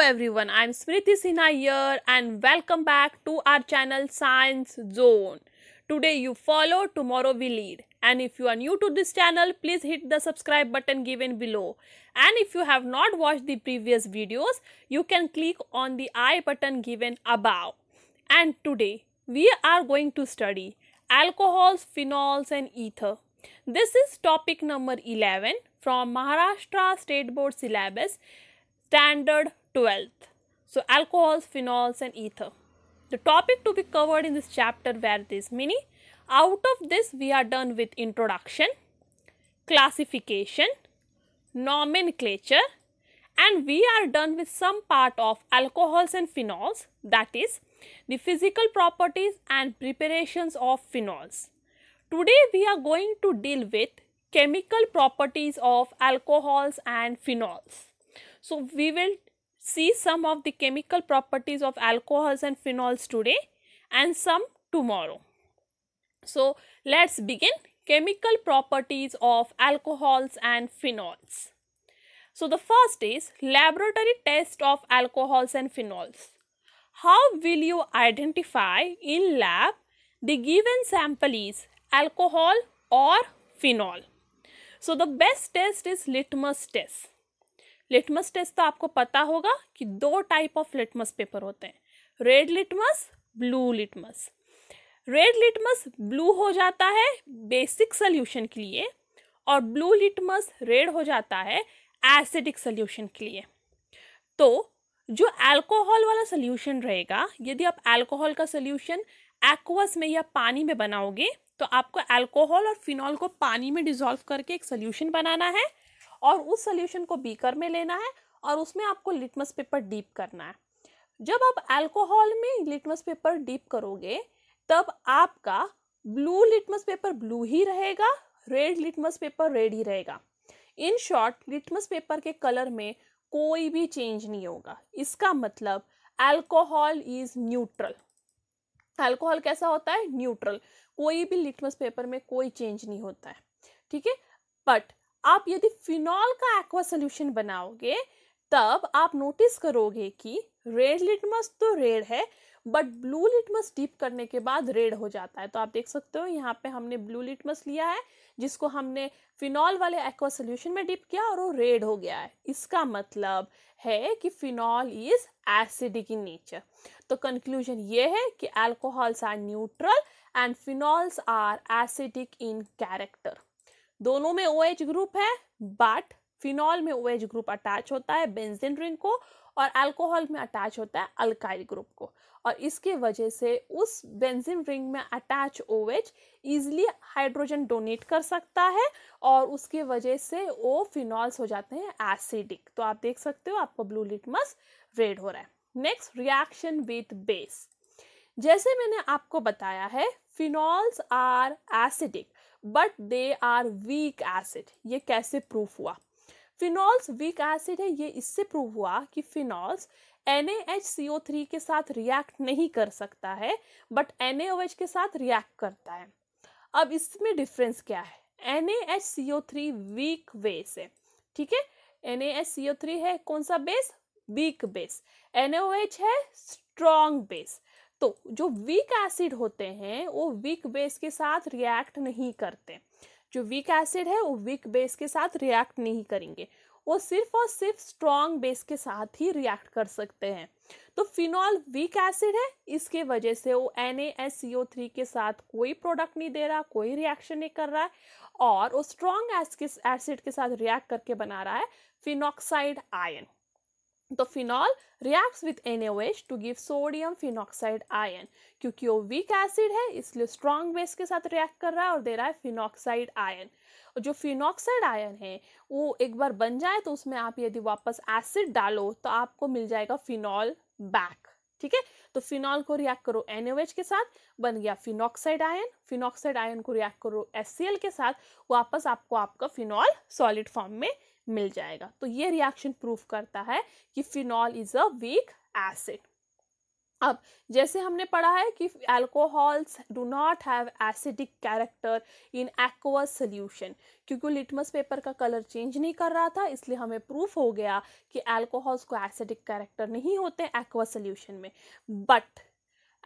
everyone, I'm Smriti Sinha here and welcome back to our channel Science Zone. Today you follow, tomorrow we lead. And if you are new to this channel, please hit the subscribe button given below. And if you have not watched the previous videos, you can click on the I button given above. And today we are going to study alcohols, phenols and ether. This is topic number 11 from Maharashtra State Board syllabus standard 12th. So, alcohols, phenols, and ether. The topic to be covered in this chapter were these many. Out of this, we are done with introduction, classification, nomenclature, and we are done with some part of alcohols and phenols, that is, the physical properties and preparations of phenols. Today, we are going to deal with chemical properties of alcohols and phenols. So, we will see some of the chemical properties of alcohols and phenols today and some tomorrow. So, let's begin chemical properties of alcohols and phenols. So, the first is laboratory test of alcohols and phenols. How will you identify in lab the given sample is alcohol or phenol? So, the best test is litmus test. Litmus test तो आपको पता होगा कि दो type of litmus paper होते हैं red litmus blue litmus red litmus blue हो जाता है बेसिक सोल्यूशन के लिए और ब्लू लिटमस रेड हो जाता है एसिडिक सल्यूशन के लिए तो जो अल्कोहल वाला सल्यूशन रहेगा यदि आप अल्कोहल का सोल्यूशन एक्वस में या पानी में बनाओगे तो आपको अल्कोहल और फिनॉल को पानी में डिजोल्व करके एक सोल्यूशन बनाना है और उस सोल्यूशन को बीकर में लेना है और उसमें आपको लिटमस पेपर डीप करना है जब आप अल्कोहल में लिटमस पेपर डीप करोगे तब आपका ब्लू लिटमस पेपर ब्लू ही रहेगा रेड लिटमस पेपर रेड ही रहेगा इन शॉर्ट लिटमस पेपर के कलर में कोई भी चेंज नहीं होगा इसका मतलब अल्कोहल इज न्यूट्रल अल्कोहल कैसा होता है न्यूट्रल कोई भी लिटमस पेपर में कोई चेंज नहीं होता है ठीक है बट आप यदि फिनॉल का एक्वा सोल्यूशन बनाओगे तब आप नोटिस करोगे कि रेड लिटमस तो रेड है बट ब्लू लिटमस डीप करने के बाद रेड हो जाता है तो आप देख सकते हो यहाँ पे हमने ब्लू लिटमस लिया है जिसको हमने फिनॉल वाले एक्वा सोल्यूशन में डिप किया और वो रेड हो गया है इसका मतलब है कि phenol is acidic in nature तो कंक्लूजन ये है कि alcohols are neutral and phenols are acidic in character दोनों में ओ OH ग्रुप है बट फिनॉल में ओ OH ग्रुप अटैच होता है बेंजिन रिंग को और अल्कोहल में अटैच होता है अल्काइल ग्रुप को और इसके वजह से उस बेंजिन रिंग में attach O H easily hydrogen donate कर सकता है और उसके वजह से वो फिनॉल्स हो जाते हैं एसिडिक तो आप देख सकते हो आपका ब्लू लिटमस रेड हो रहा है नेक्स्ट रिएक्शन विथ बेस जैसे मैंने आपको बताया है phenols are acidic but they are weak acid ये कैसे प्रूफ हुआ फिनॉल्स वीक एसिड है ये इससे प्रूव हुआ कि फिनॉल्स एन के साथ रिएक्ट नहीं कर सकता है बट एन के साथ रिएक्ट करता है अब इसमें डिफरेंस क्या है एन वीक बेस है ठीक है एन है कौन सा बेस वीक बेस एन है स्ट्रॉन्ग बेस तो जो वीक एसिड होते हैं वो वीक बेस के साथ रिएक्ट नहीं करते जो वीक एसिड है वो वीक बेस के साथ रिएक्ट नहीं करेंगे वो सिर्फ और सिर्फ स्ट्रॉन्ग बेस के साथ ही रिएक्ट कर सकते हैं तो फिनॉल वीक एसिड है इसके वजह से वो एन के साथ कोई प्रोडक्ट नहीं दे रहा कोई रिएक्शन नहीं कर रहा है और वो स्ट्रॉन्ग एसिड के साथ रिएक्ट करके बना रहा है फिनॉक्साइड आयन तो phenol reacts with N O H to give sodium phenoxide ion क्योंकि वो वीक एसिड है इसलिए स्ट्रॉन्ग बेस के साथ रिएक्ट कर रहा है और दे रहा है फिनॉक्साइड आयन और जो फिनॉक्साइड आयन है वो एक बार बन जाए तो उसमें आप यदि वापस एसिड डालो तो आपको मिल जाएगा फिनॉल बैक ठीक है तो फिनॉल को रिएक्ट करो एनओएच के साथ बन गया फिनॉक्साइड आयन फिनॉक्साइड आयन को रिएक्ट करो एस के साथ वापस आपको आपका फिनॉल सॉलिड फॉर्म में मिल जाएगा तो ये रिएक्शन प्रूफ करता है कि phenol is a weak acid अब जैसे हमने पढ़ा है कि alcohols do not have acidic character in aqua solution क्योंकि लिटमस पेपर का कलर चेंज नहीं कर रहा था इसलिए हमें प्रूफ हो गया कि अल्कोहल्स को एसिडिक कैरेक्टर नहीं होते एक्वा सोल्यूशन में but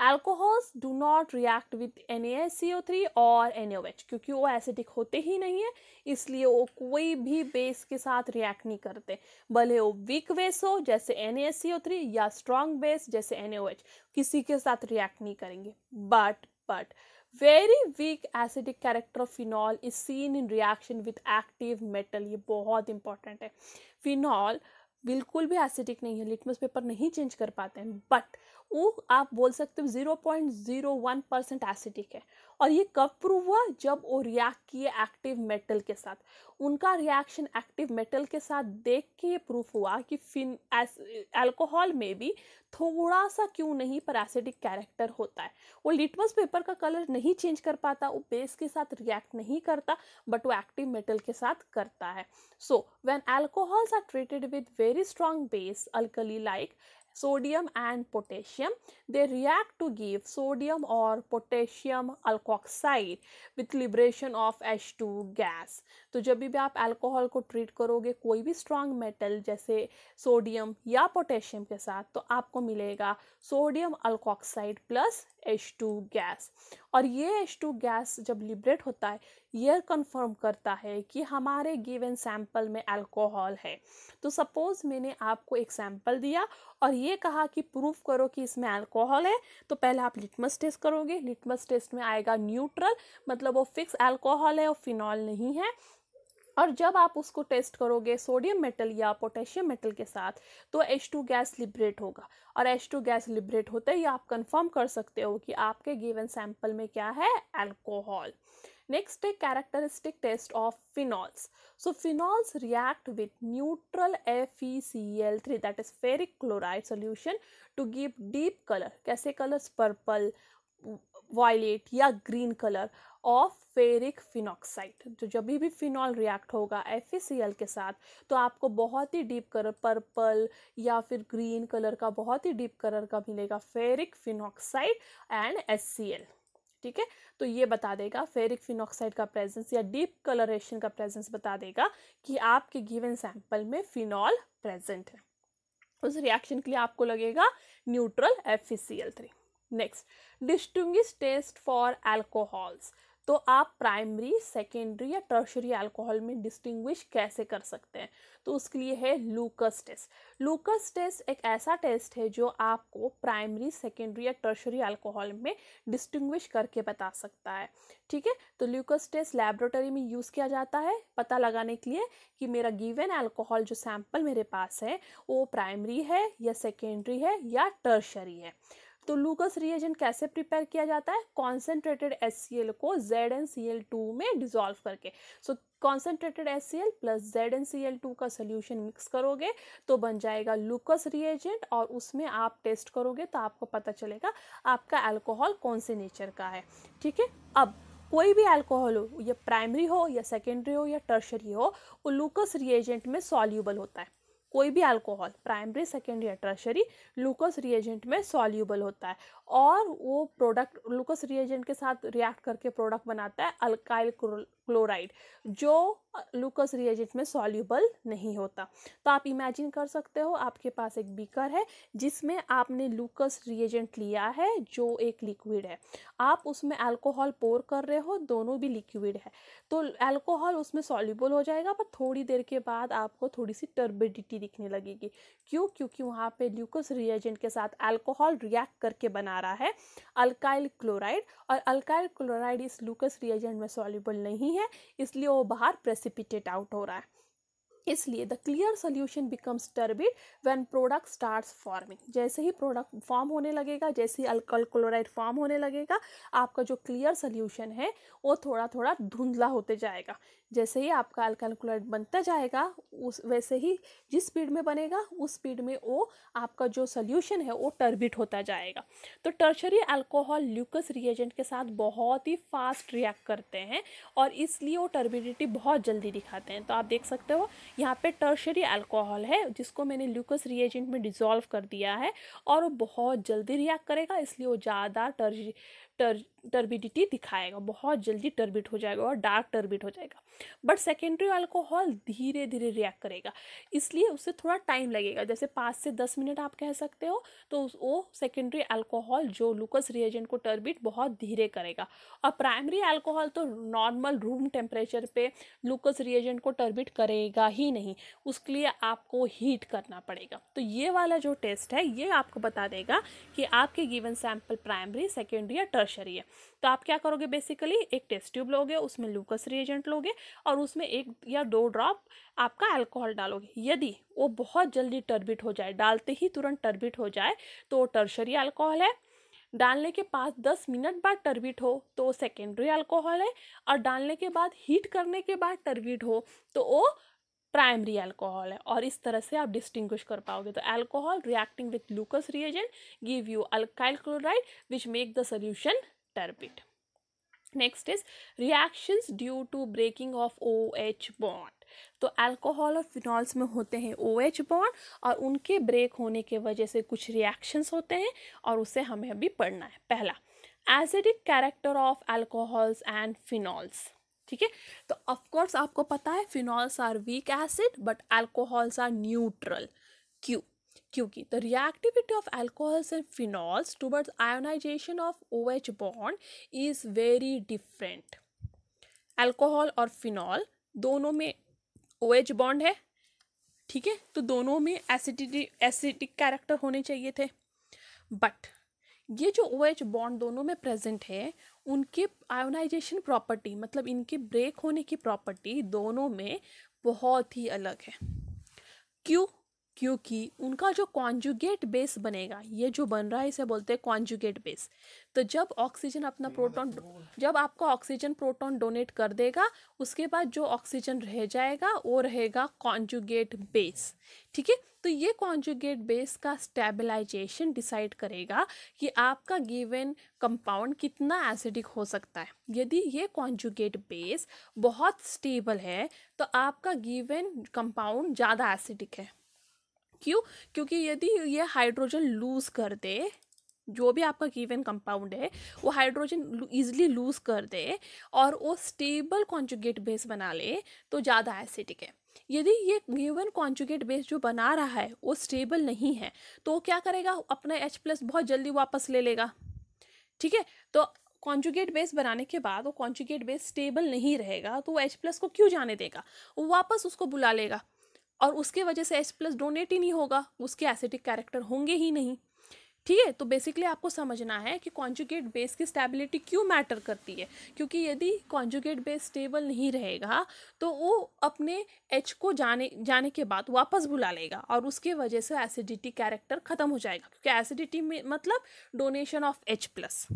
alcohols do not react with N three और एन क्योंकि वो एसिडिक होते ही नहीं है इसलिए वो कोई भी बेस के साथ रिएक्ट नहीं करते भले वो वीक बेस हो जैसे एन थ्री या स्ट्रॉन्ग बेस जैसे एन किसी के साथ रिएक्ट नहीं करेंगे but but very weak acidic character of phenol is seen in reaction with active metal ये बहुत इंपॉर्टेंट है फिनॉल बिल्कुल भी एसिडिक नहीं है लिटमस पेपर नहीं चेंज कर पाते हैं बट वो आप बोल सकते हो zero point zero one percent acidic है और ये कब प्रूव हुआ जब वो रिएक्ट किए एक्टिव मेटल के साथ उनका रिएक्शन एक्टिव मेटल के साथ देख के ये प्रूफ हुआ कि फिन अल्कोहल में भी थोड़ा सा क्यों नहीं पर एसिडिक कैरेक्टर होता है वो लिटमस पेपर का कलर नहीं चेंज कर पाता वो बेस के साथ रिएक्ट नहीं करता बट वो एक्टिव मेटल के साथ करता है so when alcohols are treated with very strong base alkali like sodium and potassium. They react to give sodium or potassium alkoxide with liberation of H2 gas. तो जब भी आप alcohol को treat करोगे कोई भी strong metal जैसे sodium या potassium के साथ तो आपको मिलेगा sodium alkoxide plus H two gas और ये एच टू गैस जब लिबरेट होता है यह कंफर्म करता है कि हमारे गिवन सैंपल में अल्कोहल है तो सपोज़ मैंने आपको एक सैंपल दिया और ये कहा कि प्रूफ करो कि इसमें अल्कोहल है तो पहले आप लिटमस टेस्ट करोगे लिटमस टेस्ट में आएगा न्यूट्रल मतलब वो फिक्स अल्कोहल है और फिनॉल नहीं है और जब आप उसको टेस्ट करोगे सोडियम मेटल या पोटेशियम मेटल के साथ तो एच टू गैस लिबरेट होगा और एच टू गैस लिबरेट होते ही आप कंफर्म कर सकते हो कि आपके गिवन सैंपल में क्या है अल्कोहल नेक्स्ट है characteristic test of phenols so phenols react with neutral F E C L three that is ferric chloride solution to give deep colour कैसे कलर्स पर्पल वॉयलेट या green colour of ferric phenoxide तो जब भी phenol react होगा F e के साथ तो आपको बहुत ही डीप कलर पर्पल या फिर ग्रीन कलर का बहुत ही डीप कलर का मिलेगा फेरिक फिनॉक्साइड एंड एस ठीक है तो ये बता देगा फेरिक फिनॉक्साइड का प्रेजेंस या डीप कलरेशन का प्रेजेंस बता देगा कि आपके गिवन सैंपल में फिनॉल प्रेजेंट है उस रिएक्शन के लिए आपको लगेगा neutral F next distinguish test for alcohols तो आप प्राइमरी सेकेंडरी या टर्शरी अल्कोहल में डिस्टिंग्विश कैसे कर सकते हैं तो उसके लिए है लूकस टेस्ट लूकस टेस्ट एक ऐसा टेस्ट है जो आपको प्राइमरी सेकेंडरी या टर्शरी अल्कोहल में डिस्टिंग्विश करके बता सकता है ठीक है तो ल्यूकस टेस्ट लेबोरेटरी में यूज़ किया जाता है पता लगाने के लिए कि मेरा गिवन अल्कोहल जो सैंपल मेरे पास है वो प्राइमरी है या सेकेंडरी है या टर्शरी है तो लूकस रिएजेंट कैसे प्रिपेयर किया जाता है कॉन्सेंट्रेटेड एस सी एल को Z N C L two में डिजोल्व करके so concentrated S C L plus Z N C L two का सोल्यूशन मिक्स करोगे तो बन जाएगा लूकस रिएजेंट और उसमें आप टेस्ट करोगे तो आपको पता चलेगा आपका एल्कोहल कौन से नेचर का है ठीक है अब कोई भी अल्कोहल हो या प्राइमरी हो या सेकेंडरी हो या टर्शरी हो वो लूकस रिएजेंट में सॉल्यूबल होता है कोई भी अल्कोहल प्राइमरी सेकेंडरी या ट्रशरी ग्लूकोस रिएजेंट में सॉल्यूबल होता है और वो प्रोडक्ट ग्लूकोस रिएजेंट के साथ रिएक्ट करके प्रोडक्ट बनाता है अल्काइल क्लोराइड जो लूकस रिएजेंट में सॉल्यूबल नहीं होता तो आप इमेजिन कर सकते हो आपके पास एक बीकर है जिसमें आपने लूकस रिएजेंट लिया है जो एक लिक्विड है आप उसमें अल्कोहल पोर कर रहे हो दोनों भी लिक्विड है तो अल्कोहल उसमें सॉल्यूबल हो जाएगा पर थोड़ी देर के बाद आपको थोड़ी सी टर्बिडिटी दिखने लगेगी क्यों क्योंकि वहाँ पर ल्यूकस रिएजेंट के साथ एल्कोहल रिएक्ट करके बना रहा है अल्काइल क्लोराइड और अल्काइल क्लोराइड इस लूकस रिएजेंट में सॉल्यूबल नहीं नहीं है इसलिए वो बाहर प्रेसिपिटेट आउट हो रहा है इसलिए the clear solution becomes turbid when product starts forming जैसे ही प्रोडक्ट फॉर्म होने लगेगा जैसे ही अल्कल क्लोराइड फॉर्म होने लगेगा आपका जो क्लियर सोल्यूशन है वो थोड़ा थोड़ा धुंधला होते जाएगा जैसे ही आपका अल्काइल क्लोराइड बनता जाएगा उस वैसे ही जिस स्पीड में बनेगा उस स्पीड में वो आपका जो सोल्यूशन है वो टर्बिट होता जाएगा तो टर्शरी अल्कोहल ल्यूकस रिएजेंट के साथ बहुत ही फास्ट रिएक्ट करते हैं और इसलिए वो टर्बिडिटी बहुत जल्दी दिखाते हैं तो आप देख सकते हो यहाँ पर टर्शरी अल्कोहल है जिसको मैंने ल्यूकस रिएजेंट में डिजोल्व कर दिया है और वो बहुत जल्दी रिएक्ट करेगा इसलिए वो ज़्यादा टर्ज टर टर्बिडिटी दिखाएगा बहुत जल्दी टर्बिट हो जाएगा और डार्क टर्बिट हो जाएगा बट सेकेंडरी अल्कोहल धीरे धीरे रिएक्ट करेगा इसलिए उसे थोड़ा टाइम लगेगा जैसे पाँच से दस मिनट आप कह सकते हो तो वो सेकेंडरी अल्कोहल जो लूकस रिएजेंट को टर्बिट बहुत धीरे करेगा और प्राइमरी अल्कोहल तो नॉर्मल रूम टेम्परेचर पे लूकस रिएजेंट को टर्बिट करेगा ही नहीं उसके लिए आपको हीट करना पड़ेगा तो ये वाला जो टेस्ट है ये आपको बता देगा कि आपके गिवन सैम्पल प्राइमरी सेकेंडरी या टर्शरी है तो आप क्या करोगे बेसिकली एक टेस्ट ट्यूब लोगे उसमें लूकस रिएजेंट लोगे और उसमें एक या दो ड्रॉप आपका अल्कोहल डालोगे यदि वो बहुत जल्दी टर्बिट हो जाए डालते ही तुरंत टर्बिट हो जाए तो वो टर्शरी अल्कोहल है डालने के पाँच दस मिनट बाद टर्बिट हो तो वो सेकेंडरी अल्कोहल है और डालने के बाद हीट करने के बाद टर्बिट हो तो वो प्राइमरी अल्कोहल है और इस तरह से आप डिस्टिंग्विश कर पाओगे तो alcohol reacting with Lucas reagent give you alkyl chloride which make the solution turbid. Next is reactions due to breaking of O H bond तो अल्कोहल और फिनॉल्स में होते हैं ओ एच बॉन्ड और उनके ब्रेक होने के वजह से कुछ रिएक्शंस होते हैं और उसे हमें अभी पढ़ना है पहला acidic character of alcohols and phenols ठीक है तो ऑफकोर्स आपको पता है phenols are weak acid but alcohols are neutral क्यू क्योंकि the reactivity of alcohols and phenols towards ionisation of O H bond is very different alcohol और phenol दोनों में ओ एच बॉन्ड है ठीक है तो दोनों में एसिडिटी एसिडिक कैरेक्टर होने चाहिए थे बट ये जो ओ एच बॉन्ड दोनों में प्रेजेंट है उनके आयोनाइजेशन प्रॉपर्टी मतलब इनके ब्रेक होने की प्रॉपर्टी दोनों में बहुत ही अलग है क्यों क्योंकि उनका जो कॉन्जुगेट बेस बनेगा ये जो बन रहा है इसे बोलते हैं कॉन्जुगेट बेस तो जब ऑक्सीजन अपना प्रोटॉन मतलब जब आपका ऑक्सीजन प्रोटॉन डोनेट कर देगा उसके बाद जो ऑक्सीजन रह जाएगा वो रहेगा कॉन्जुगेट बेस ठीक है तो ये कॉन्जुगेट बेस का स्टेबलाइजेशन डिसाइड करेगा कि आपका गिवन कंपाउंड कितना एसिडिक हो सकता है यदि ये कॉन्जुगेट बेस बहुत स्टेबल है तो आपका गिवन कंपाउंड ज़्यादा एसिडिक है क्यों क्योंकि यदि ये हाइड्रोजन लूज कर दे जो भी आपका गिवन कंपाउंड है वो हाइड्रोजन इजिली लूज कर दे और वो स्टेबल कॉन्जुगेट बेस बना ले तो ज़्यादा एसिडिक है यदि ये गिवन कॉन्जुगेट बेस जो बना रहा है वो स्टेबल नहीं है तो वो क्या करेगा अपना एच प्लस बहुत जल्दी वापस ले लेगा ठीक है तो कॉन्जुगेट बेस बनाने के बाद वो कॉन्जुगेट बेस स्टेबल नहीं रहेगा तो वो एच प्लस को क्यों जाने देगा वो वापस उसको बुला लेगा और उसके वजह से एच प्लस डोनेट ही नहीं होगा उसके एसिडिक कैरेक्टर होंगे ही नहीं ठीक है तो बेसिकली आपको समझना है कि कॉन्जुगेट बेस की स्टेबिलिटी क्यों मैटर करती है क्योंकि यदि कॉन्जुगेट बेस स्टेबल नहीं रहेगा तो वो अपने एच को जाने जाने के बाद वापस बुला लेगा और उसके वजह से एसिडिटी कैरेक्टर ख़त्म हो जाएगा क्योंकि एसिडिटी में मतलब डोनेशन ऑफ एच प्लस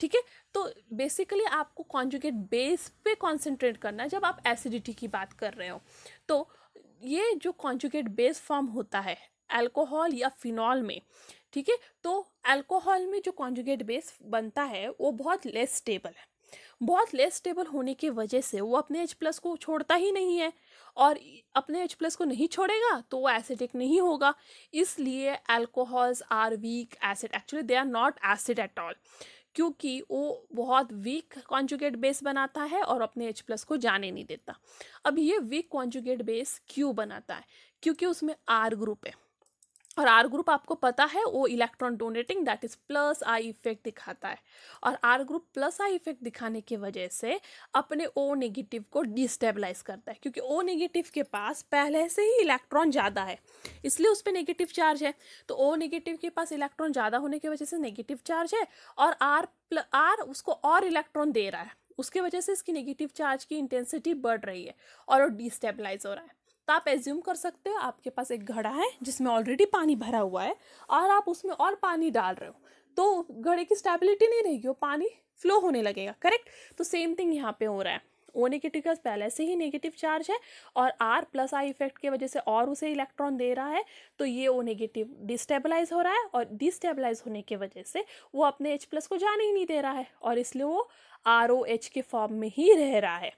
ठीक है तो बेसिकली आपको कॉन्जुगेट बेस पे कॉन्सेंट्रेट करना है जब आप एसिडिटी की बात कर रहे हो तो ये जो कॉन्जुगेट बेस फॉर्म होता है अल्कोहल या फिनॉल में ठीक है तो अल्कोहल में जो कॉन्जुगेट बेस बनता है वो बहुत लेस स्टेबल है बहुत लेस स्टेबल होने की वजह से वो अपने एच प्लस को छोड़ता ही नहीं है और अपने एच प्लस को नहीं छोड़ेगा तो वो एसिडिक नहीं होगा इसलिए alcohols are weak acid actually they are not acid at all क्योंकि वो बहुत वीक कॉन्जुगेट बेस बनाता है और अपने एच प्लस को जाने नहीं देता अब ये वीक कॉन्जुगेट बेस क्यों बनाता है क्योंकि उसमें आर ग्रुप है और आर ग्रुप आपको पता है वो electron donating that is plus I effect दिखाता है और R group plus I effect दिखाने की वजह से अपने ओ नेगेटिव को डिस्टेबलाइज करता है क्योंकि ओ नेगेटिव के पास पहले से ही इलेक्ट्रॉन ज़्यादा है इसलिए उस पर नेगेटिव चार्ज है तो ओ नेगेटिव के पास इलेक्ट्रॉन ज़्यादा होने की वजह से नेगेटिव चार्ज है और आर आर उसको और इलेक्ट्रॉन दे रहा है उसके वजह से इसकी नेगेटिव चार्ज की इंटेंसिटी बढ़ रही है और वो डिस्टेबलाइज हो रहा है तो आप एज्यूम कर सकते हो आपके पास एक घड़ा है जिसमें ऑलरेडी पानी भरा हुआ है और आप उसमें और पानी डाल रहे हो तो घड़े की स्टेबिलिटी नहीं रहेगी वो पानी फ्लो होने लगेगा करेक्ट तो सेम थिंग यहाँ पे हो रहा है ओ नेगेटिव का पहले से ही नेगेटिव चार्ज है और आर प्लस आई इफेक्ट की वजह से और उसे इलेक्ट्रॉन दे रहा है तो ये ओ नेगेटिव डिस्टेबलाइज हो रहा है और डिस्टेबलाइज होने की वजह से वो अपने एच प्लस को जाने ही नहीं दे रहा है और इसलिए वो आर ओ एच के फॉर्म में ही रह रहा है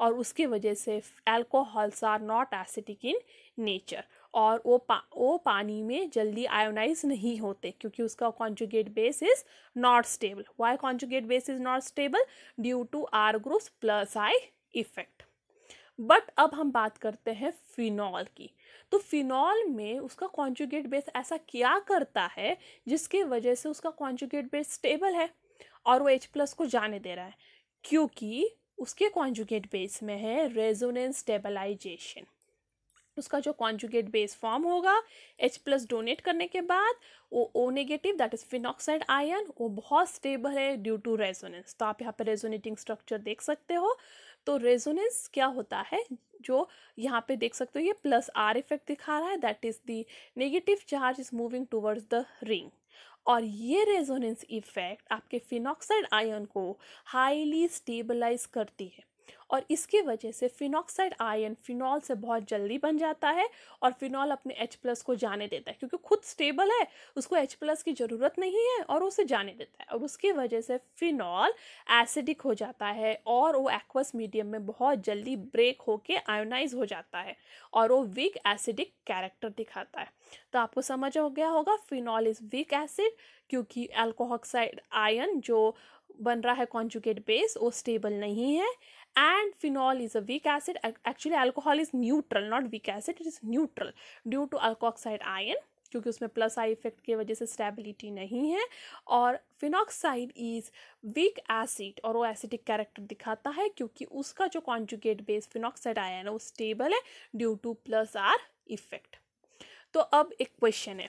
और उसकी वजह से alcohols are not acidic in nature और वो पा वो पानी में जल्दी आयोनाइज नहीं होते क्योंकि उसका conjugate base is not stable why conjugate base is not stable due to R groups plus I effect but अब हम बात करते हैं फिनॉल की तो फिनॉल में उसका कॉन्जुगेट बेस ऐसा क्या करता है जिसके वजह से उसका कॉन्जुगेट बेस स्टेबल है और वो एच प्लस को जाने दे रहा है क्योंकि उसके कॉन्जुगेट बेस में है रेजोनेंस स्टेबलाइजेशन उसका जो कॉन्जुगेट बेस फॉर्म होगा H प्लस डोनेट करने के बाद वो O negative that is phenoxide ion वो बहुत स्टेबल है ड्यू टू रेजोनेंस तो आप यहाँ पे रेजोनेटिंग स्ट्रक्चर देख सकते हो तो रेजोनेंस क्या होता है जो यहाँ पे देख सकते हो ये प्लस आर इफेक्ट दिखा रहा है that is the negative charge is moving towards the ring और ये रेजोनेंस इफेक्ट आपके फिनॉक्साइड आयन को हाईली स्टेबलाइज करती है और इसकी वजह से फिनॉक्साइड आयन फिनॉल से बहुत जल्दी बन जाता है और फिनॉल अपने एच प्लस को जाने देता है क्योंकि खुद स्टेबल है उसको एच प्लस की ज़रूरत नहीं है और उसे जाने देता है और उसकी वजह से फिनॉल एसिडिक हो जाता है और वो एक्वस मीडियम में बहुत जल्दी ब्रेक होके आयोनाइज हो जाता है और वो वीक एसिडिक कैरेक्टर दिखाता है तो आपको समझ हो गया होगा फिनॉल इज़ वीक एसिड क्योंकि एल्कोहॉक्साइड आयन जो बन रहा है कॉन्जुकेट बेस वो स्टेबल नहीं है and phenol is a weak acid actually alcohol is neutral not weak acid it is neutral due to alkoxide ion क्योंकि उसमें प्लस आई इफेक्ट की वजह से स्टेबिलिटी नहीं है और फिनॉक्साइड इज वीक एसिड और वो एसिडिक कैरेक्टर दिखाता है क्योंकि उसका जो कॉन्जुगेट बेस फिनॉक्साइड आया है ना वो स्टेबल है due to plus R effect तो अब एक क्वेश्चन है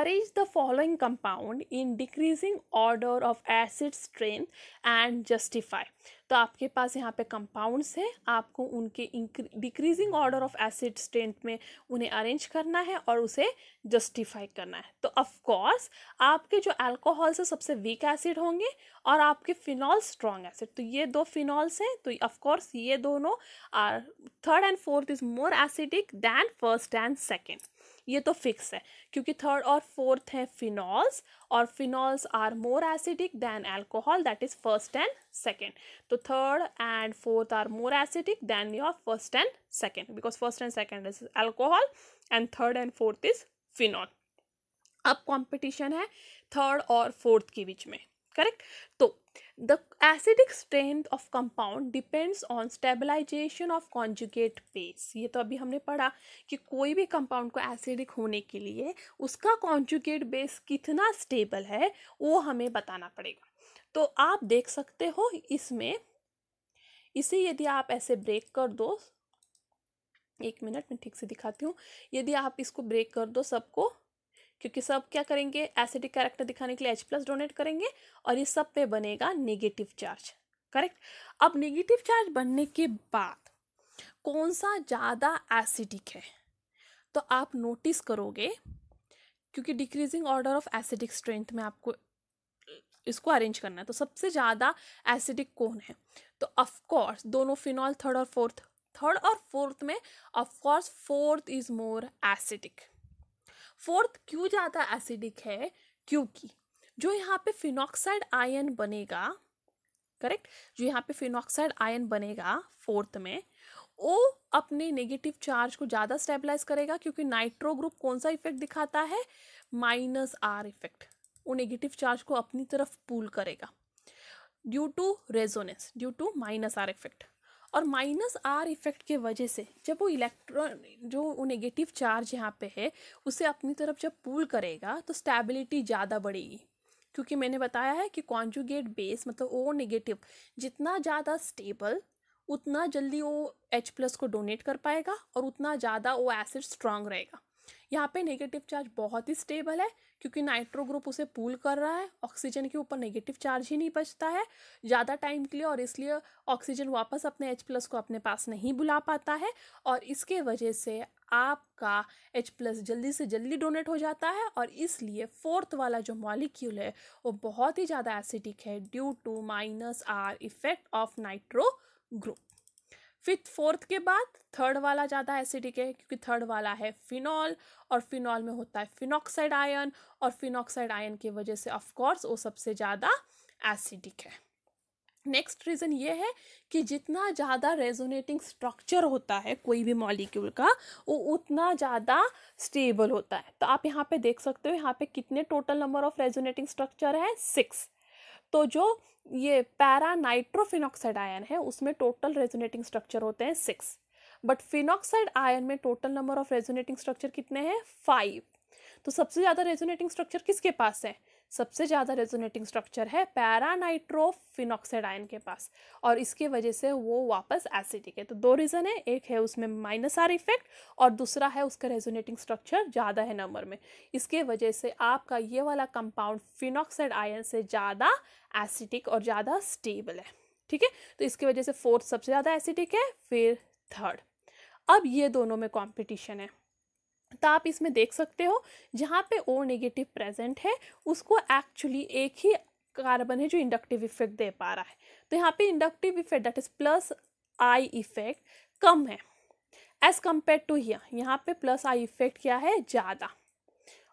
arrange the following compound in decreasing order of acid strength and justify तो आपके पास यहाँ पे कंपाउंड्स हैं आपको उनके decreasing order of acid strength में उन्हें अरेंज करना है और उसे जस्टिफाई करना है तो कोर्स आपके जो अल्कोहल से सबसे वीक एसिड होंगे और आपके फिनॉल स्ट्रॉन्ग एसिड तो ये दो फिनॉल्स हैं तो कोर्स ये दोनों are third and fourth is more acidic than first and second ये तो फिक्स है क्योंकि थर्ड और फोर्थ तो है फिनॉल्स और phenols are more acidic than alcohol that is first and second तो third and fourth are more acidic than your first and second because first and second is alcohol and third and fourth is phenol अब competition है third और fourth के बीच में correct तो the acidic strength of compound depends on stabilisation of conjugate base ये तो अभी हमने पढ़ा कि कोई भी कंपाउंड को एसिडिक होने के लिए उसका कॉन्जुगेट बेस कितना स्टेबल है वो हमें बताना पड़ेगा तो आप देख सकते हो इसमें इसे यदि आप ऐसे ब्रेक कर दो एक मिनट में ठीक से दिखाती हूँ यदि आप इसको ब्रेक कर दो सबको क्योंकि सब क्या करेंगे एसिडिक कैरेक्टर दिखाने के लिए एच प्लस डोनेट करेंगे और ये सब पे बनेगा नेगेटिव चार्ज करेक्ट अब नेगेटिव चार्ज बनने के बाद कौन सा ज़्यादा एसिडिक है तो आप नोटिस करोगे क्योंकि decreasing order of acidic strength में आपको इसको अरेंज करना है तो सबसे ज़्यादा एसिडिक कौन है तो ऑफकोर्स दोनों फिनॉल थर्ड और फोर्थ थर्ड और फोर्थ में of course fourth is more acidic fourth क्यों ज़्यादा एसिडिक है क्योंकि जो यहाँ पे फिनॉक्साइड आयन बनेगा करेक्ट जो यहाँ पे फिनॉक्साइड आयन बनेगा फोर्थ में वो अपने नेगेटिव चार्ज को ज़्यादा स्टेबलाइज करेगा क्योंकि नाइट्रो ग्रुप कौन सा इफेक्ट दिखाता है माइनस आर इफेक्ट वो नेगेटिव चार्ज को अपनी तरफ पूल करेगा due to resonance due to minus R effect और माइनस आर इफेक्ट के वजह से जब वो इलेक्ट्रॉन जो नेगेटिव चार्ज यहाँ पे है उसे अपनी तरफ जब पूल करेगा तो स्टेबिलिटी ज़्यादा बढ़ेगी क्योंकि मैंने बताया है कि कॉन्जुगेट बेस मतलब ओ नेगेटिव जितना ज़्यादा स्टेबल उतना जल्दी वो एच प्लस को डोनेट कर पाएगा और उतना ज़्यादा वो एसिड स्ट्रांग रहेगा यहाँ पे नेगेटिव चार्ज बहुत ही स्टेबल है क्योंकि नाइट्रो ग्रुप उसे पूल कर रहा है ऑक्सीजन के ऊपर नेगेटिव चार्ज ही नहीं बचता है ज़्यादा टाइम के लिए और इसलिए ऑक्सीजन वापस अपने एच प्लस को अपने पास नहीं बुला पाता है और इसके वजह से आपका एच प्लस जल्दी से जल्दी डोनेट हो जाता है और इसलिए फोर्थ वाला जो मॉलिक्यूल है वो बहुत ही ज़्यादा एसिडिक है due to minus R effect of nitro group फिर फोर्थ के बाद थर्ड वाला ज़्यादा एसिडिक है क्योंकि थर्ड वाला है फिनॉल और फिनॉल में होता है फिनॉक्साइड आयन और फिनॉक्साइड आयन की वजह से ऑफकोर्स वो सबसे ज़्यादा एसिडिक है नेक्स्ट रीज़न ये है कि जितना ज़्यादा रेजोनेटिंग स्ट्रक्चर होता है कोई भी मॉलिक्यूल का वो उतना ज़्यादा स्टेबल होता है तो आप यहाँ पे देख सकते हो यहाँ पे कितने total number of resonating structure है सिक्स तो जो ये पैरा नाइट्रोफिनॉक्साइड आयन है उसमें टोटल रेजोनेटिंग स्ट्रक्चर होते हैं सिक्स बट फिनॉक्साइड आयन में total number of resonating structure कितने हैं फाइव तो सबसे ज़्यादा रेजोनेटिंग स्ट्रक्चर किसके पास है सबसे ज़्यादा रेजोनेटिंग स्ट्रक्चर है पैरानाइट्रोफिनॉक्साइड के पास और इसके वजह से वो वापस एसिडिक है तो दो रीज़न है एक है उसमें माइनस आर इफेक्ट और दूसरा है उसका रेजोनेटिंग स्ट्रक्चर ज़्यादा है नंबर में इसके वजह से आपका ये वाला कंपाउंड फिनॉक्साइड आयन से ज़्यादा एसिडिक और ज़्यादा स्टेबल है ठीक है तो इसकी वजह से फोर्थ सबसे ज़्यादा एसिडिक है फिर थर्ड अब ये दोनों में कॉम्पिटिशन है तो आप इसमें देख सकते हो जहाँ पे ओ नेगेटिव प्रेजेंट है उसको एक्चुअली एक ही कार्बन है जो इंडक्टिव इफेक्ट दे पा रहा है तो यहाँ पे inductive effect that is plus I effect कम है एज कम्पेयर टू हियर यहाँ पे प्लस आई इफेक्ट क्या है ज़्यादा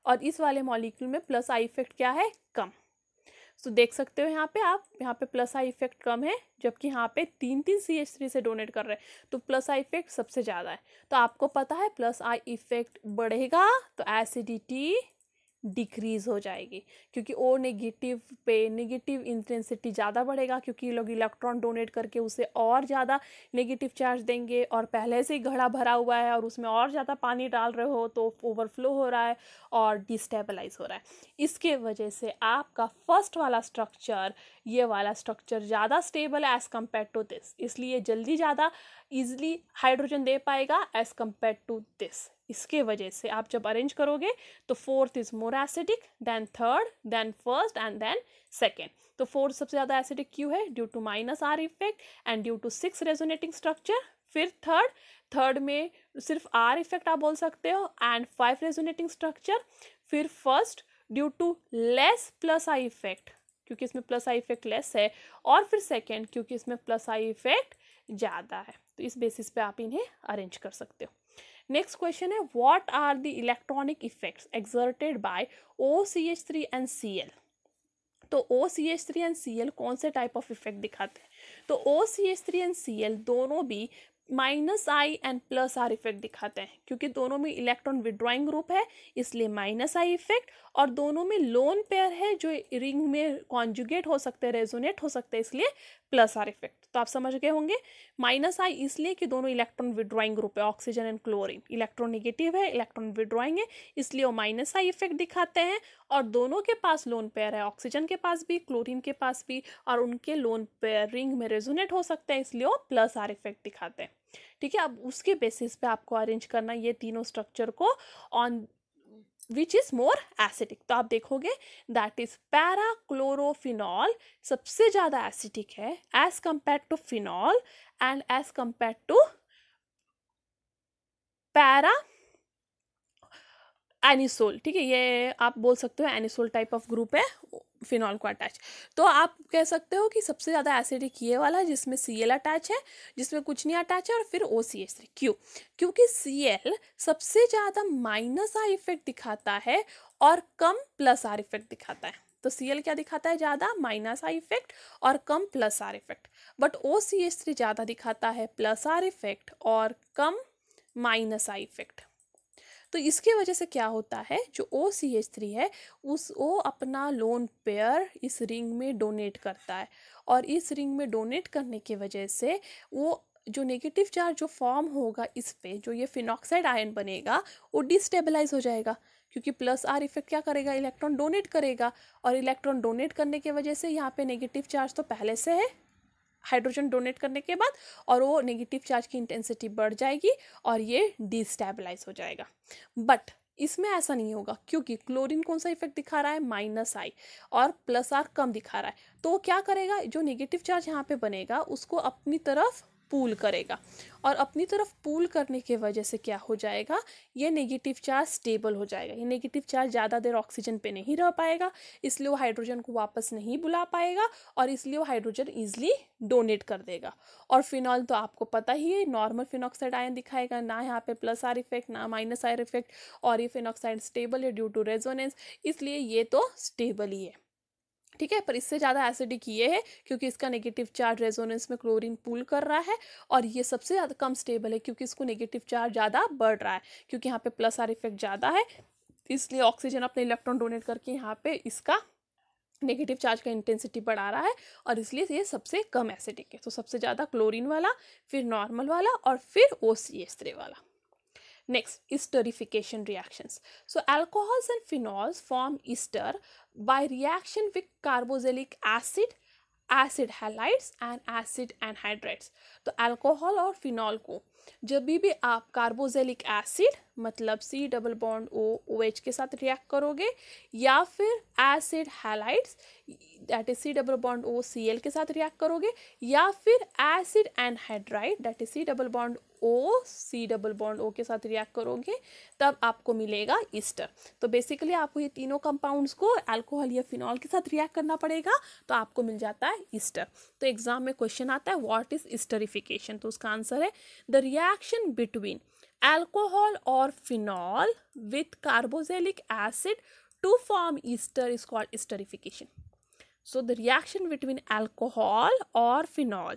और इस वाले मॉलिक्यूल में प्लस आई इफेक्ट क्या है कम तो देख सकते हो यहाँ पे आप यहाँ पे प्लस आई इफेक्ट कम है जबकि यहाँ पे तीन तीन सी एच थ्री से डोनेट कर रहे हैं तो प्लस आई इफेक्ट सबसे ज़्यादा है तो आपको पता है प्लस आई इफेक्ट बढ़ेगा तो एसिडिटी डिक्रीज़ हो जाएगी क्योंकि ओ नेगेटिव पे नेगेटिव इंटेंसिटी ज़्यादा बढ़ेगा क्योंकि ये लोग इलेक्ट्रॉन डोनेट करके उसे और ज़्यादा नेगेटिव चार्ज देंगे और पहले से ही घड़ा भरा हुआ है और उसमें और ज़्यादा पानी डाल रहे हो तो ओवरफ्लो हो रहा है और डिस्टेबलाइज हो रहा है इसके वजह से आपका फर्स्ट वाला स्ट्रक्चर ये वाला स्ट्रक्चर ज़्यादा स्टेबल है एज़ कम्पेयर टू दिस इसलिए जल्दी ज़्यादा ईजिली हाइड्रोजन दे पाएगा एज कम्पेयर टू दिस इसके वजह से आप जब अरेंज करोगे तो fourth is more acidic than third than first and then second तो फोर्थ सबसे ज़्यादा एसिडिक क्यों है due to minus R effect and due to six resonating structure फिर थर्ड थर्ड में सिर्फ आर इफेक्ट आप बोल सकते हो एंड फाइव रेजोनेटिंग स्ट्रक्चर फिर first due to less plus I effect क्योंकि इसमें प्लस आई इफेक्ट लेस है और फिर सेकेंड क्योंकि इसमें प्लस आई इफेक्ट ज़्यादा है तो इस बेसिस पे आप इन्हें अरेंज कर सकते हो नेक्स्ट क्वेश्चन है what are the electronic effects exerted by O C H three and C L तो O C H three and C L कौन से टाइप ऑफ इफेक्ट दिखाते हैं तो O C H three and C L दोनों भी minus I and plus R effect दिखाते हैं क्योंकि दोनों में इलेक्ट्रॉन विड्रॉइंग ग्रुप है इसलिए माइनस आई इफेक्ट और दोनों में लोन पेयर है जो रिंग में कॉन्जुगेट हो सकते हैं रेजोनेट हो सकते हैं इसलिए प्लस आर इफेक्ट तो आप समझ गए होंगे माइनस आई इसलिए कि दोनों इलेक्ट्रॉन विड्रॉइंग ग्रुप है oxygen and chlorine electron negative है इलेक्ट्रॉन विड्रॉइंग है इसलिए वो माइनस आई इफेक्ट दिखाते हैं और दोनों के पास लोन पेयर है ऑक्सीजन के पास भी क्लोरीन के पास भी और उनके लोन पेयर रिंग में रेजोनेट हो सकते हैं इसलिए वो प्लस आर इफेक्ट दिखाते हैं ठीक है अब उसके बेसिस पे आपको अरेंज करना ये तीनों स्ट्रक्चर को on which is more acidic तो आप देखोगे दैट इज़ क्लोरोफिनॉल सबसे ज़्यादा एसिडिक है as compare to phenol and as compare to para anisole ठीक है ये आप बोल सकते हो एनिसोल टाइप ऑफ ग्रुप है फिनॉल को अटैच तो आप कह सकते हो कि सबसे ज़्यादा एसिडिक ये वाला है जिसमें सी एल अटैच है जिसमें कुछ नहीं अटैच है और फिर ओ सी एच थ्री क्यों क्योंकि सी एल सबसे ज़्यादा माइनस आर इफेक्ट दिखाता है और कम प्लस आर इफेक्ट दिखाता है तो सी एल क्या दिखाता है ज़्यादा माइनस आर इफेक्ट और कम plus R effect but O C H three ज़्यादा दिखाता है प्लस आर इफेक्ट और कम माइनस आर इफेक्ट तो इसके वजह से क्या होता है जो ओ सी एच थ्री है उस वो अपना लोन पेयर इस रिंग में डोनेट करता है और इस रिंग में डोनेट करने की वजह से वो जो नेगेटिव चार्ज जो फॉर्म होगा इस पे जो ये फिनॉक्साइड आयन बनेगा वो डिस्टेबलाइज हो जाएगा क्योंकि प्लस आर इफेक्ट क्या करेगा इलेक्ट्रॉन डोनेट करेगा और इलेक्ट्रॉन डोनेट करने की वजह से यहाँ पे नेगेटिव चार्ज तो पहले से है हाइड्रोजन डोनेट करने के बाद और वो नेगेटिव चार्ज की इंटेंसिटी बढ़ जाएगी और ये डिस्टेबलाइज हो जाएगा बट इसमें ऐसा नहीं होगा क्योंकि क्लोरीन कौन सा इफेक्ट दिखा रहा है माइनस आई और प्लस आर कम दिखा रहा है तो वो क्या करेगा जो नेगेटिव चार्ज यहाँ पे बनेगा उसको अपनी तरफ पूल करेगा और अपनी तरफ पूल करने की वजह से क्या हो जाएगा ये नेगेटिव चार्ज स्टेबल हो जाएगा ये नेगेटिव चार्ज ज़्यादा देर ऑक्सीजन पे नहीं रह पाएगा इसलिए वो हाइड्रोजन को वापस नहीं बुला पाएगा और इसलिए वो हाइड्रोजन ईजिली डोनेट कर देगा और फिनॉल तो आपको पता ही है नॉर्मल फिनॉक्साइड आयन दिखाएगा ना यहाँ पे प्लस आर इफेक्ट ना माइनस आर इफेक्ट और ये फिनॉक्साइड स्टेबल है ड्यू टू रेजोनेंस इसलिए ये तो स्टेबल ही है ठीक है पर इससे ज़्यादा एसिडिक ये है क्योंकि इसका नेगेटिव चार्ज रेजोनेंस में क्लोरीन पुल कर रहा है और ये सबसे ज़्यादा कम स्टेबल है क्योंकि इसको नेगेटिव चार्ज ज़्यादा बढ़ रहा है क्योंकि यहाँ पे प्लस आर इफेक्ट ज़्यादा है इसलिए ऑक्सीजन अपने इलेक्ट्रॉन डोनेट करके यहाँ पर इसका नेगेटिव चार्ज का इंटेंसिटी बढ़ा रहा है और इसलिए ये सबसे कम एसिडिक है तो सबसे ज़्यादा क्लोरीन वाला फिर नॉर्मल वाला और फिर ओ सी वाला Next is esterification reactions. So alcohols and phenols form ester by reaction with carboxylic acid, acid halides and acid anhydrides. So alcohol or phenol. को जब भी आप कार्बोजेलिक एसिड मतलब C double bond O O H के साथ react करोगे या फिर acid halides that is C double bond O C L के साथ रिएक्ट करोगे या फिर acid anhydride that is C double bond O C double bond O के साथ रिएक्ट करोगे तब आपको मिलेगा ईस्टर तो बेसिकली आपको ये तीनों कंपाउंड्स को अल्कोहल या फिनॉल के साथ रिएक्ट करना पड़ेगा तो आपको मिल जाता है ईस्टर तो एग्जाम में क्वेश्चन आता है व्हाट इज ईस्टरिफिकेशन तो उसका आंसर है the reaction between alcohol or phenol with carboxylic acid to form ester is called esterification. So the reaction between alcohol or phenol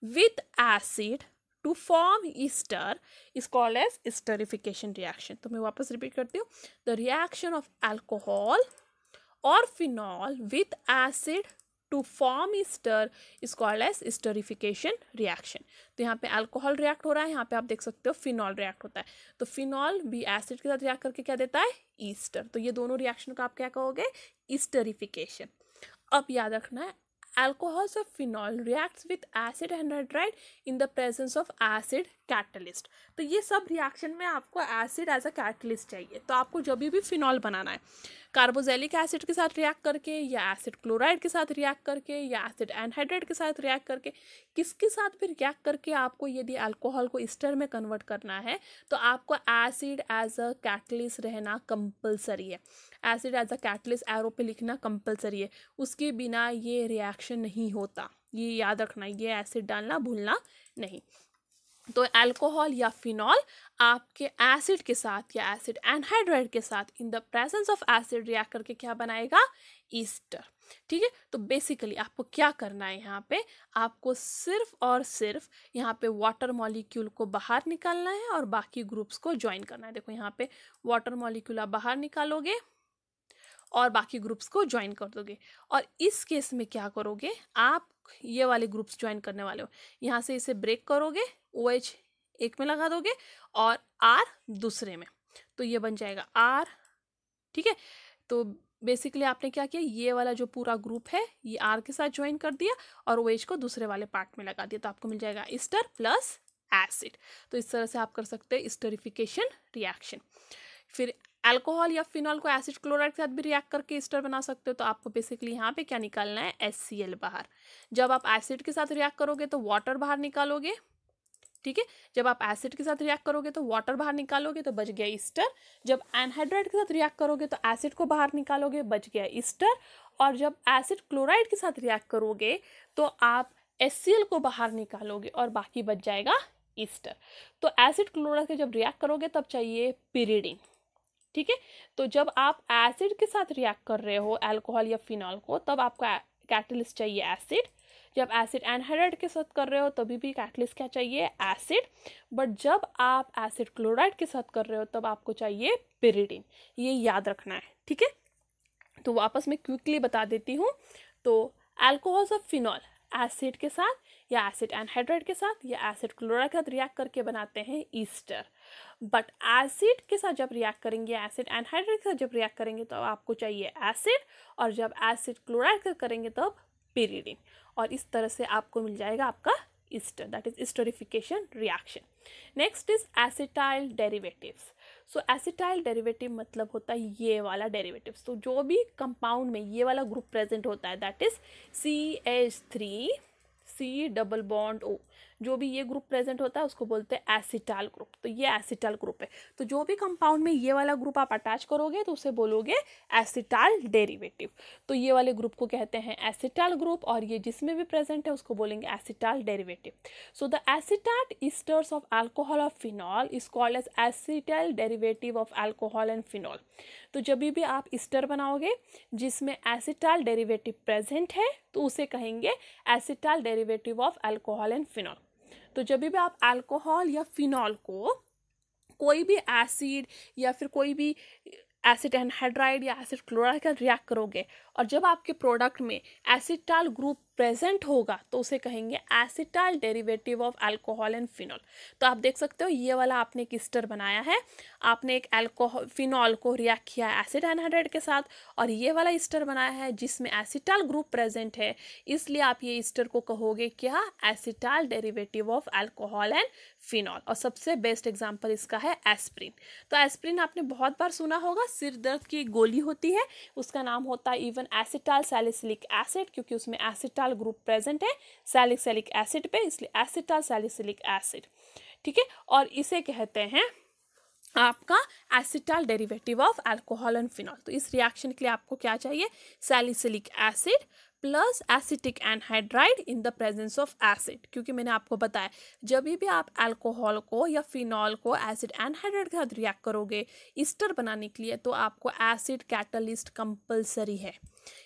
with acid to form ester is called as esterification reaction. So मैं वापस repeat करती The reaction of alcohol or phenol with acid. To form ester is called as esterification reaction तो यहाँ पे alcohol react हो रहा है यहाँ पे आप देख सकते हो फिनॉल रिएक्ट होता है तो फिनॉल भी एसिड के साथ रिएक्ट करके क्या देता है ईस्टर तो ये दोनों रिएक्शन को आप क्या कहोगे ईस्टरिफिकेशन अब याद रखना है alcohols of phenol reacts with acid anhydride in the presence of acid catalyst तो ये सब रिएक्शन में आपको एसिड एज अ कैटलिस्ट चाहिए तो आपको जब भी फिनॉल बनाना है कार्बोजेलिक एसिड के साथ रिएक्ट करके या एसिड क्लोराइड के साथ रिएक्ट करके या एसिड एनहाइड्रेट के साथ रिएक्ट करके किसके साथ भी रिएक्ट करके आपको यदि अल्कोहल को स्टर में कन्वर्ट करना है तो आपको एसिड एज अ कैटलिस्ट रहना कंपलसरी है acid as a catalyst arrow पे लिखना कंपलसरी है उसके बिना ये रिएक्शन नहीं होता ये याद रखना ये एसिड डालना भूलना नहीं तो अल्कोहल या फिनॉल आपके एसिड के साथ या एसिड एनहाइड्राइड के साथ in the presence of acid react करके क्या बनाएगा ईस्टर ठीक है तो बेसिकली आपको क्या करना है यहाँ पे आपको सिर्फ और सिर्फ यहाँ पे वाटर मॉलिक्यूल को बाहर निकालना है और बाकी ग्रुप्स को ज्वाइन करना है देखो यहाँ पे वाटर मॉलिक्यूल आप बाहर निकालोगे और बाकी ग्रुप्स को ज्वाइन कर दोगे और इस केस में क्या करोगे आप ये वाले ग्रुप्स ज्वाइन करने वाले हो यहाँ से इसे ब्रेक करोगे ओ एच एक में लगा दोगे और आर दूसरे में तो ये बन जाएगा आर ठीक है तो बेसिकली आपने क्या किया ये वाला जो पूरा ग्रुप है ये आर के साथ ज्वाइन कर दिया और ओ एच को दूसरे वाले पार्ट में लगा दिया तो आपको मिल जाएगा इस्टर प्लस एसिड तो इस तरह से आप कर सकते हैं स्टरिफिकेशन रिएक्शन फिर अल्कोहल या फिनॉल को एसिड क्लोराइड के साथ भी रिएक्ट करके इस्टर बना सकते हो तो आपको बेसिकली यहाँ पे क्या निकालना है एस बाहर जब आप एसिड के साथ रिएक्ट करोगे तो वाटर बाहर निकालोगे ठीक है जब आप एसिड के साथ रिएक्ट करोगे तो वाटर बाहर निकालोगे तो बच गया ईस्टर जब एनहाइड्राइड के साथ रिएक्ट करोगे तो एसिड को बाहर निकालोगे बच गया ईस्टर और जब एसिड क्लोराइड के साथ रिएक्ट करोगे तो आप एस को बाहर निकालोगे और बाकी बच जाएगा ईस्टर तो एसिड क्लोराइड के जब रिएक्ट करोगे तब चाहिए पिरीडिन ठीक है तो जब आप एसिड के साथ रिएक्ट कर रहे हो अल्कोहल या फिनॉल को तब आपका कैटलिस्ट चाहिए एसिड जब एसिड एनहाइड्राइड के साथ कर रहे हो तभी भी कैटलिस्ट क्या चाहिए एसिड बट जब आप एसिड क्लोराइड के साथ कर रहे हो तब आपको चाहिए पेरिडिन ये याद रखना है ठीक है तो वापस मैं क्विकली बता देती हूँ तो एल्कोहल्स ऑफ फिनॉल एसिड के साथ या एसिड एनहाइड्राइड के साथ या एसिड क्लोराइड के साथ रिएक्ट करके बनाते हैं ईस्टर बट एसिड के साथ जब रिएक्ट करेंगे एसिड एनहाइड्राइड के साथ जब रिएक्ट करेंगे तो आपको चाहिए एसिड और जब एसिड क्लोराइड का करेंगे तब पेरिडिन और इस तरह से आपको मिल जाएगा आपका ester that is esterification reaction next is acetyl derivatives so acetyl derivative मतलब होता है ये वाला डेरिवेटिव तो so, जो भी कंपाउंड में ये वाला ग्रुप प्रेजेंट होता है that is C H three C double bond O जो भी ये ग्रुप प्रेजेंट होता है उसको बोलते हैं एसिटाल ग्रुप तो ये एसिटाल ग्रुप है तो जो भी कंपाउंड में ये वाला ग्रुप आप अटैच करोगे तो उसे बोलोगे एसिटाल डेरिवेटिव तो ये वाले ग्रुप को कहते हैं एसिटाल ग्रुप और ये जिसमें भी प्रेजेंट है उसको बोलेंगे acetyl derivative so the acetate esters of alcohol of phenol is called as acetyl derivative of alcohol and phenol तो जब भी आप इस्टर बनाओगे जिसमें एसिटाल डेरीवेटिव प्रेजेंट है तो उसे कहेंगे acetyl deri derivative of alcohol and phenol तो जब भी आप एल्कोहल या फिनॉल को कोई भी एसिड या फिर कोई भी एसिड एनहाइड्राइड या एसिड क्लोराइड का रिएक्ट करोगे और जब आपके प्रोडक्ट में एसिटाल ग्रुप प्रेजेंट होगा तो उसे कहेंगे acetyl derivative of alcohol and phenol तो आप देख सकते हो ये वाला आपने एक स्टर बनाया है आपने एक एल्कोहल फिनॉल को रिएक्ट किया है एसिड एनहाइड्रेट के साथ और ये वाला स्टर बनाया है जिसमें एसिटाइल ग्रुप प्रेजेंट है इसलिए आप ये स्टर को कहोगे क्या acetyl derivative of alcohol and phenol और सबसे बेस्ट एग्जाम्पल इसका है एस्प्रिन तो एस्प्रिन आपने बहुत बार सुना होगा सिर दर्द की गोली होती है उसका नाम होता है इवन एसिटाइल सैलिसिलिक एसिड क्योंकि उसमें एसिटाइल एसिटाल ग्रुप प्रेजेंट है सैलिक्सैलिक एसिड पे इसलिए एसिटाल सैलिक्सैलिक एसिड ठीक है और इसे कहते हैं आपका acetyl derivative of alcohol and phenol तो इस रिएक्शन के लिए आपको क्या चाहिए salicylic acid plus acetic anhydride in the presence of acid क्योंकि मैंने आपको बताया जब भी आप अल्कोहल को या फिनॉल को एसिड एनहाइड्राइड के साथ रिएक्ट करोगे ईस्टर बनाने के लिए तो आपको एसिड कैटलिस्ट कंपलसरी है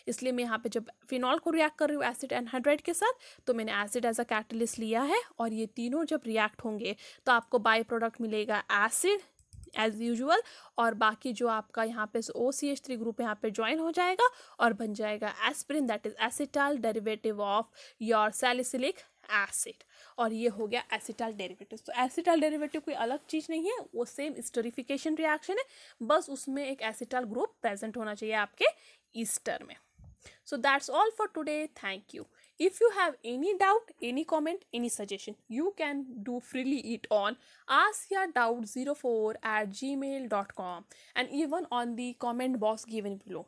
इसलिए मैं यहाँ पे जब फिनॉल को रिएक्ट कर रही हूँ एसिड एनहाइड्राइड के साथ तो मैंने एसिड एज अ कैटलिस्ट लिया है और ये तीनों जब रिएक्ट होंगे तो आपको बाई प्रोडक्ट मिलेगा एसिड एज़ यूजुअल और बाकी जो आपका यहाँ पे O C H three group यहाँ पे ज्वाइन हो जाएगा और बन जाएगा aspirin that is acetyl derivative of your salicylic acid और ये हो गया एसिटाल डेरिवेटिव तो एसिटाल डेरिवेटिव कोई अलग चीज़ नहीं है वो सेम स्टोरिफिकेशन रिएक्शन है बस उसमें एक एसिटाल ग्रुप प्रेजेंट होना चाहिए आपके ईस्टर में so that's all for today thank you if you have any doubt any comment any suggestion you can do freely it on askyourdoubt04 at gmail.com and even on the comment box given below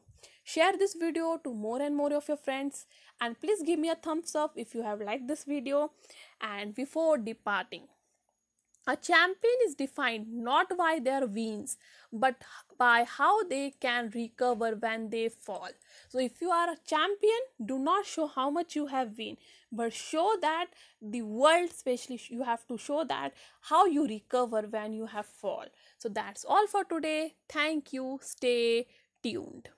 share this video to more and more of your friends and please give me a thumbs up if you have liked this video and before departing a champion is defined not by their wins but by how they can recover when they fall. So, if you are a champion, do not show how much you have win, but show that the world, especially, you have to show that how you recover when you have fall. So, that's all for today. Thank you. Stay tuned.